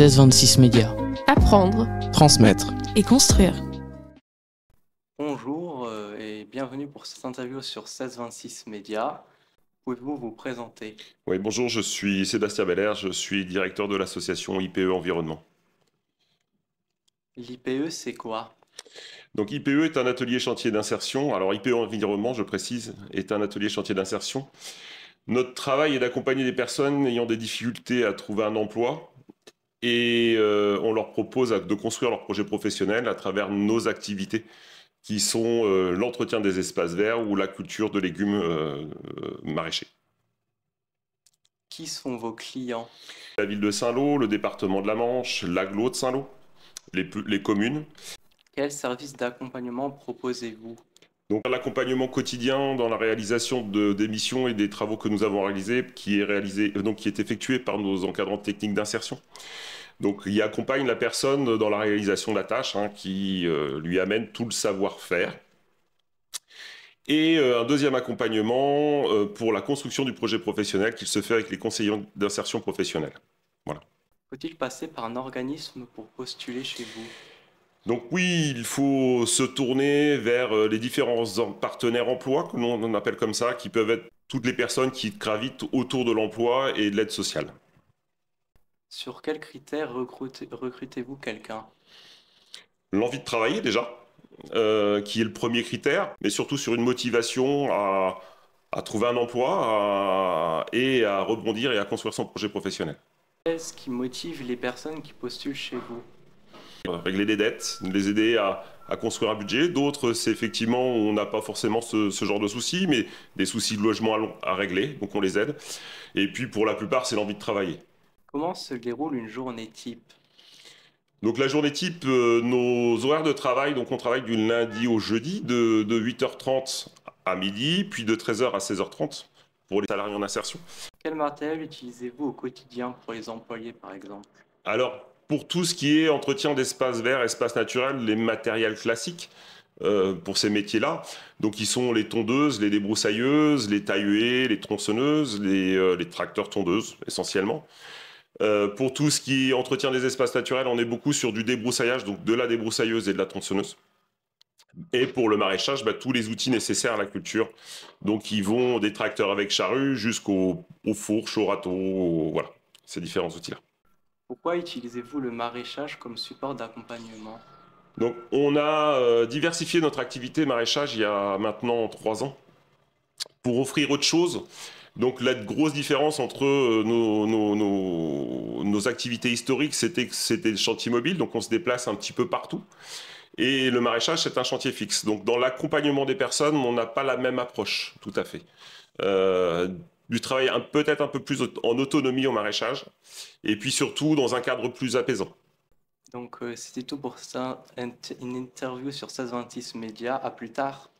1626 Médias. Apprendre, transmettre et construire. Bonjour euh, et bienvenue pour cette interview sur 1626 Médias. Pouvez-vous vous présenter Oui, bonjour, je suis Sébastien Belair, je suis directeur de l'association IPE Environnement. L'IPE, c'est quoi donc IPE est un atelier chantier d'insertion. Alors IPE Environnement, je précise, est un atelier chantier d'insertion. Notre travail est d'accompagner des personnes ayant des difficultés à trouver un emploi et euh, on leur propose de construire leur projet professionnel à travers nos activités qui sont euh, l'entretien des espaces verts ou la culture de légumes euh, maraîchers. Qui sont vos clients La ville de Saint-Lô, le département de la Manche, l'aglo de Saint-Lô, les, les communes. Quels services d'accompagnement proposez-vous donc l'accompagnement quotidien dans la réalisation des missions et des travaux que nous avons réalisés, qui est réalisé, euh, donc qui est effectué par nos encadrants techniques d'insertion. Donc il accompagne la personne dans la réalisation de la tâche, hein, qui euh, lui amène tout le savoir-faire. Et euh, un deuxième accompagnement pour la construction du projet professionnel qui se fait avec les conseillers d'insertion professionnelle. Voilà. Faut-il passer par un organisme pour postuler chez vous donc oui, il faut se tourner vers euh, les différents partenaires emploi, que l'on appelle comme ça, qui peuvent être toutes les personnes qui gravitent autour de l'emploi et de l'aide sociale. Sur quels critères recrutez-vous quelqu'un L'envie de travailler déjà, euh, qui est le premier critère, mais surtout sur une motivation à, trouver un emploi et à rebondir et à construire son projet professionnel. Qu'est-ce qui motive les personnes qui postulent chez vous Régler des dettes, les aider à, construire un budget. D'autres, c'est effectivement, on n'a pas forcément ce, genre de soucis, mais des soucis de logement à, à régler, donc on les aide. Et puis pour la plupart, c'est l'envie de travailler. Comment se déroule une journée type donc la journée type, euh, nos horaires de travail, donc on travaille du lundi au jeudi de, de 8h30 à midi, puis de 13h à 16h30 pour les salariés en insertion. Quel matériel utilisez-vous au quotidien pour les employés par exemple Alors pour tout ce qui est entretien d'espaces verts, espaces naturels, les matériels classiques euh, pour ces métiers-là. Donc ils sont les tondeuses, les débroussailleuses, les tailluées, les tronçonneuses, les, euh, tracteurs tondeuses essentiellement. Euh, pour tout ce qui est entretien des espaces naturels, on est beaucoup sur du débroussaillage, donc de la débroussailleuse et de la tronçonneuse. Et pour le maraîchage, bah, tous les outils nécessaires à la culture. Donc ils vont des tracteurs avec charrue jusqu'aux fourches, aux râteaux, voilà, ces différents outils-là. Pourquoi utilisez-vous le maraîchage comme support d'accompagnement Donc, on a euh, diversifié notre activité maraîchage il y a maintenant trois ans pour offrir autre chose. Donc la grosse différence entre euh, nos, activités historiques, c'était c'était le chantier mobile, donc on se déplace un petit peu partout. Et le maraîchage, c'est un chantier fixe. Donc dans l'accompagnement des personnes, on n'a pas la même approche, tout à fait. Euh, du travail peut-être un peu plus en autonomie au maraîchage, et puis surtout dans un cadre plus apaisant. Donc euh, c'était tout pour ça, une interview sur 1626 Média, à plus tard.